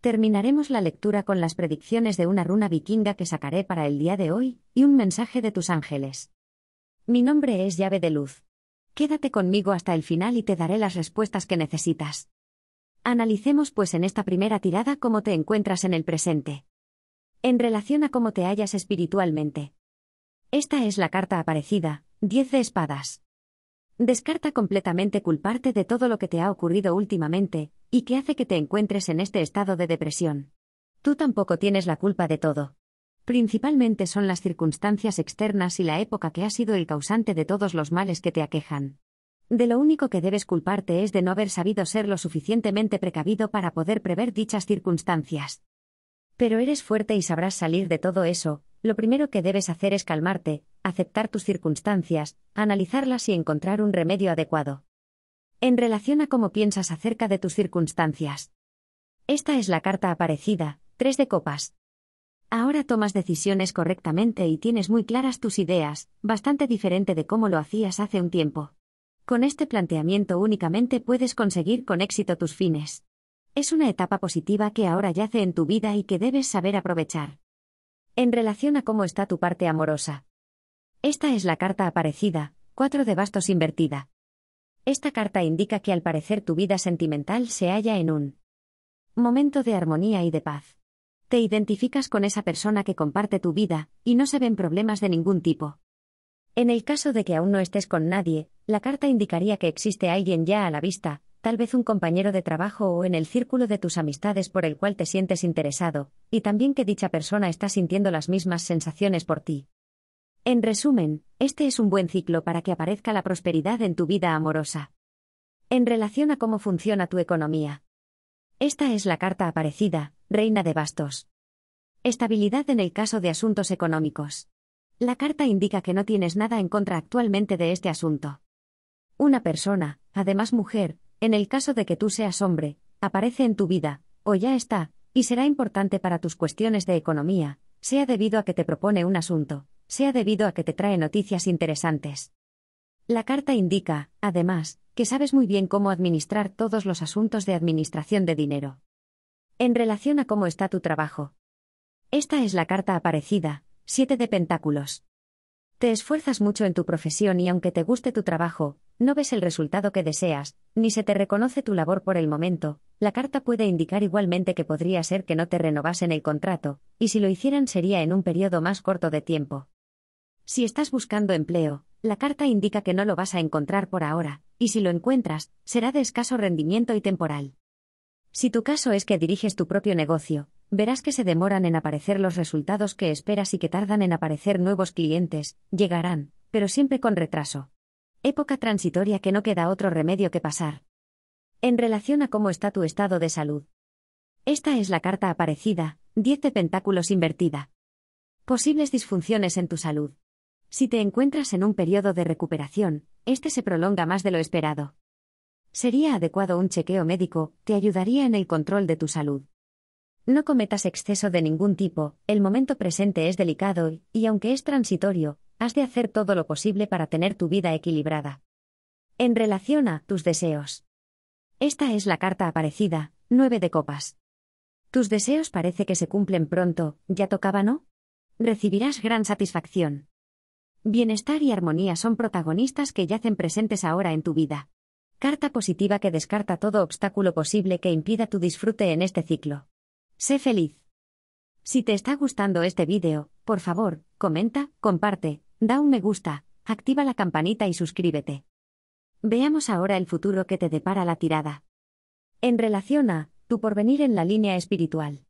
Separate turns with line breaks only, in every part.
Terminaremos la lectura con las predicciones de una runa vikinga que sacaré para el día de hoy, y un mensaje de tus ángeles. Mi nombre es llave de luz. Quédate conmigo hasta el final y te daré las respuestas que necesitas. Analicemos pues en esta primera tirada cómo te encuentras en el presente. En relación a cómo te hallas espiritualmente. Esta es la carta aparecida, 10 de espadas. Descarta completamente culparte de todo lo que te ha ocurrido últimamente, y qué hace que te encuentres en este estado de depresión. Tú tampoco tienes la culpa de todo. Principalmente son las circunstancias externas y la época que ha sido el causante de todos los males que te aquejan. De lo único que debes culparte es de no haber sabido ser lo suficientemente precavido para poder prever dichas circunstancias. Pero eres fuerte y sabrás salir de todo eso, lo primero que debes hacer es calmarte, aceptar tus circunstancias, analizarlas y encontrar un remedio adecuado en relación a cómo piensas acerca de tus circunstancias. Esta es la carta aparecida, tres de copas. Ahora tomas decisiones correctamente y tienes muy claras tus ideas, bastante diferente de cómo lo hacías hace un tiempo. Con este planteamiento únicamente puedes conseguir con éxito tus fines. Es una etapa positiva que ahora yace en tu vida y que debes saber aprovechar. En relación a cómo está tu parte amorosa. Esta es la carta aparecida, cuatro de bastos invertida. Esta carta indica que al parecer tu vida sentimental se halla en un momento de armonía y de paz. Te identificas con esa persona que comparte tu vida, y no se ven problemas de ningún tipo. En el caso de que aún no estés con nadie, la carta indicaría que existe alguien ya a la vista, tal vez un compañero de trabajo o en el círculo de tus amistades por el cual te sientes interesado, y también que dicha persona está sintiendo las mismas sensaciones por ti. En resumen, este es un buen ciclo para que aparezca la prosperidad en tu vida amorosa. En relación a cómo funciona tu economía. Esta es la carta aparecida, Reina de Bastos. Estabilidad en el caso de asuntos económicos. La carta indica que no tienes nada en contra actualmente de este asunto. Una persona, además mujer, en el caso de que tú seas hombre, aparece en tu vida, o ya está, y será importante para tus cuestiones de economía, sea debido a que te propone un asunto, sea debido a que te trae noticias interesantes. La carta indica, además, que sabes muy bien cómo administrar todos los asuntos de administración de dinero. En relación a cómo está tu trabajo. Esta es la carta aparecida, 7 de Pentáculos. Te esfuerzas mucho en tu profesión y aunque te guste tu trabajo, no ves el resultado que deseas, ni se te reconoce tu labor por el momento, la carta puede indicar igualmente que podría ser que no te renovasen el contrato, y si lo hicieran sería en un periodo más corto de tiempo. Si estás buscando empleo, la carta indica que no lo vas a encontrar por ahora, y si lo encuentras, será de escaso rendimiento y temporal. Si tu caso es que diriges tu propio negocio, verás que se demoran en aparecer los resultados que esperas y que tardan en aparecer nuevos clientes, llegarán, pero siempre con retraso. Época transitoria que no queda otro remedio que pasar. En relación a cómo está tu estado de salud. Esta es la carta aparecida, 10 de pentáculos invertida. Posibles disfunciones en tu salud. Si te encuentras en un periodo de recuperación, este se prolonga más de lo esperado. Sería adecuado un chequeo médico, te ayudaría en el control de tu salud. No cometas exceso de ningún tipo, el momento presente es delicado y, aunque es transitorio, has de hacer todo lo posible para tener tu vida equilibrada. En relación a tus deseos. Esta es la carta aparecida, nueve de copas. Tus deseos parece que se cumplen pronto, ¿ya tocaba no? Recibirás gran satisfacción. Bienestar y armonía son protagonistas que yacen presentes ahora en tu vida. Carta positiva que descarta todo obstáculo posible que impida tu disfrute en este ciclo. Sé feliz. Si te está gustando este vídeo, por favor, comenta, comparte, da un me gusta, activa la campanita y suscríbete. Veamos ahora el futuro que te depara la tirada. En relación a, tu porvenir en la línea espiritual.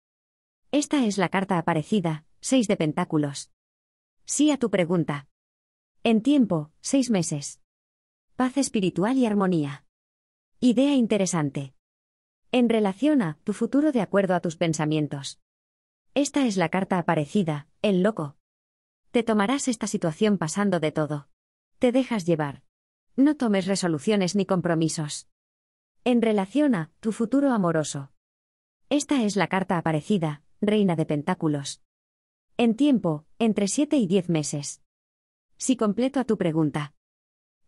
Esta es la carta aparecida, 6 de Pentáculos. Sí a tu pregunta. En tiempo, seis meses. Paz espiritual y armonía. Idea interesante. En relación a tu futuro de acuerdo a tus pensamientos. Esta es la carta aparecida, el loco. Te tomarás esta situación pasando de todo. Te dejas llevar. No tomes resoluciones ni compromisos. En relación a tu futuro amoroso. Esta es la carta aparecida, Reina de Pentáculos. En tiempo, entre siete y diez meses. Si completo a tu pregunta.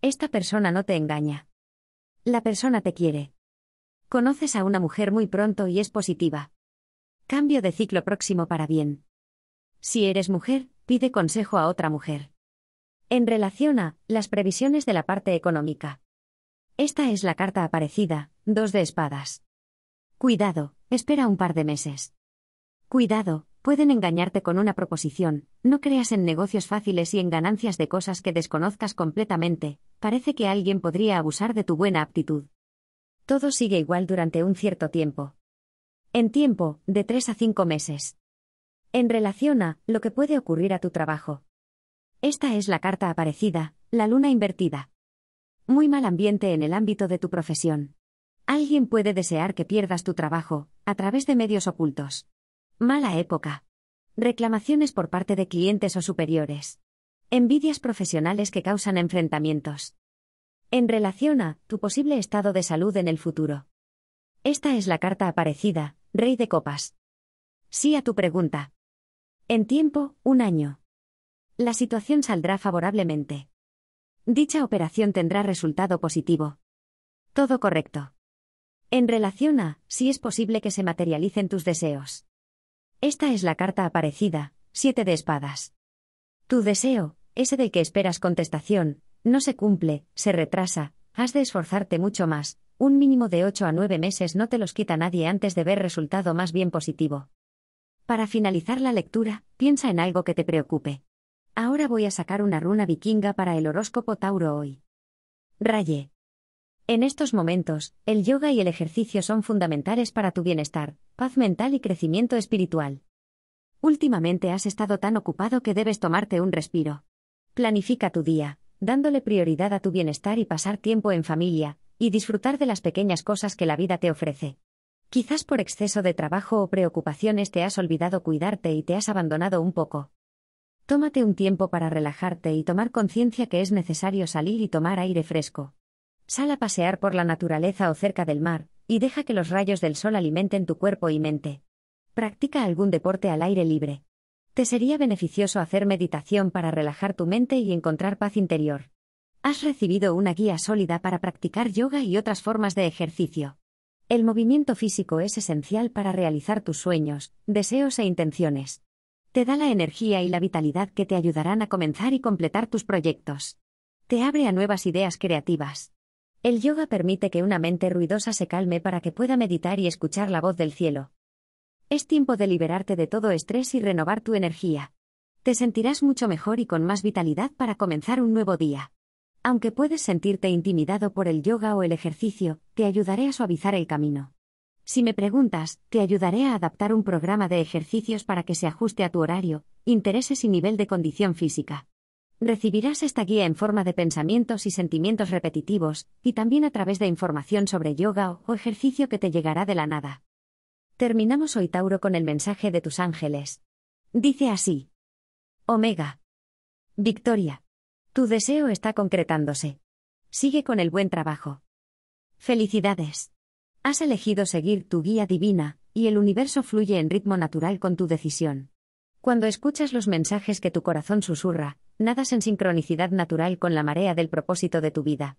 Esta persona no te engaña. La persona te quiere. Conoces a una mujer muy pronto y es positiva. Cambio de ciclo próximo para bien. Si eres mujer, pide consejo a otra mujer. En relación a las previsiones de la parte económica. Esta es la carta aparecida, dos de espadas. Cuidado, espera un par de meses. Cuidado, Pueden engañarte con una proposición, no creas en negocios fáciles y en ganancias de cosas que desconozcas completamente, parece que alguien podría abusar de tu buena aptitud. Todo sigue igual durante un cierto tiempo. En tiempo, de tres a cinco meses. En relación a lo que puede ocurrir a tu trabajo. Esta es la carta aparecida, la luna invertida. Muy mal ambiente en el ámbito de tu profesión. Alguien puede desear que pierdas tu trabajo, a través de medios ocultos. Mala época. Reclamaciones por parte de clientes o superiores. Envidias profesionales que causan enfrentamientos. En relación a tu posible estado de salud en el futuro. Esta es la carta aparecida, Rey de Copas. Sí a tu pregunta. En tiempo, un año. La situación saldrá favorablemente. Dicha operación tendrá resultado positivo. Todo correcto. En relación a si es posible que se materialicen tus deseos. Esta es la carta aparecida, siete de espadas. Tu deseo, ese de que esperas contestación, no se cumple, se retrasa, has de esforzarte mucho más, un mínimo de ocho a nueve meses no te los quita nadie antes de ver resultado más bien positivo. Para finalizar la lectura, piensa en algo que te preocupe. Ahora voy a sacar una runa vikinga para el horóscopo Tauro hoy. Raye. En estos momentos, el yoga y el ejercicio son fundamentales para tu bienestar, paz mental y crecimiento espiritual. Últimamente has estado tan ocupado que debes tomarte un respiro. Planifica tu día, dándole prioridad a tu bienestar y pasar tiempo en familia, y disfrutar de las pequeñas cosas que la vida te ofrece. Quizás por exceso de trabajo o preocupaciones te has olvidado cuidarte y te has abandonado un poco. Tómate un tiempo para relajarte y tomar conciencia que es necesario salir y tomar aire fresco. Sal a pasear por la naturaleza o cerca del mar, y deja que los rayos del sol alimenten tu cuerpo y mente. Practica algún deporte al aire libre. Te sería beneficioso hacer meditación para relajar tu mente y encontrar paz interior. Has recibido una guía sólida para practicar yoga y otras formas de ejercicio. El movimiento físico es esencial para realizar tus sueños, deseos e intenciones. Te da la energía y la vitalidad que te ayudarán a comenzar y completar tus proyectos. Te abre a nuevas ideas creativas. El yoga permite que una mente ruidosa se calme para que pueda meditar y escuchar la voz del cielo. Es tiempo de liberarte de todo estrés y renovar tu energía. Te sentirás mucho mejor y con más vitalidad para comenzar un nuevo día. Aunque puedes sentirte intimidado por el yoga o el ejercicio, te ayudaré a suavizar el camino. Si me preguntas, te ayudaré a adaptar un programa de ejercicios para que se ajuste a tu horario, intereses y nivel de condición física. Recibirás esta guía en forma de pensamientos y sentimientos repetitivos, y también a través de información sobre yoga o, ejercicio que te llegará de la nada. Terminamos hoy Tauro con el mensaje de tus ángeles. Dice así. Omega. Victoria. Tu deseo está concretándose. Sigue con el buen trabajo. Felicidades. Has elegido seguir tu guía divina, y el universo fluye en ritmo natural con tu decisión. Cuando escuchas los mensajes que tu corazón susurra, nadas en sincronicidad natural con la marea del propósito de tu vida.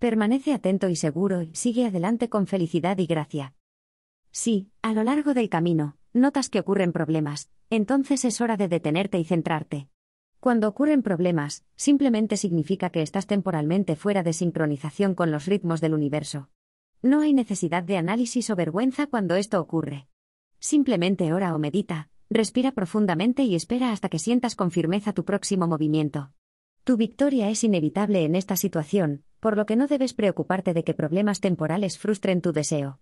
Permanece atento y seguro y sigue adelante con felicidad y gracia. Si, a lo largo del camino, notas que ocurren problemas, entonces es hora de detenerte y centrarte. Cuando ocurren problemas, simplemente significa que estás temporalmente fuera de sincronización con los ritmos del universo. No hay necesidad de análisis o vergüenza cuando esto ocurre. Simplemente ora o medita, Respira profundamente y espera hasta que sientas con firmeza tu próximo movimiento. Tu victoria es inevitable en esta situación, por lo que no debes preocuparte de que problemas temporales frustren tu deseo.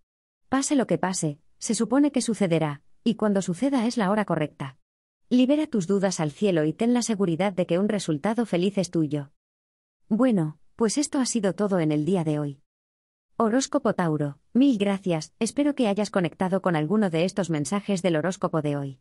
Pase lo que pase, se supone que sucederá, y cuando suceda es la hora correcta. Libera tus dudas al cielo y ten la seguridad de que un resultado feliz es tuyo. Bueno, pues esto ha sido todo en el día de hoy. Horóscopo Tauro, mil gracias, espero que hayas conectado con alguno de estos mensajes del horóscopo de hoy.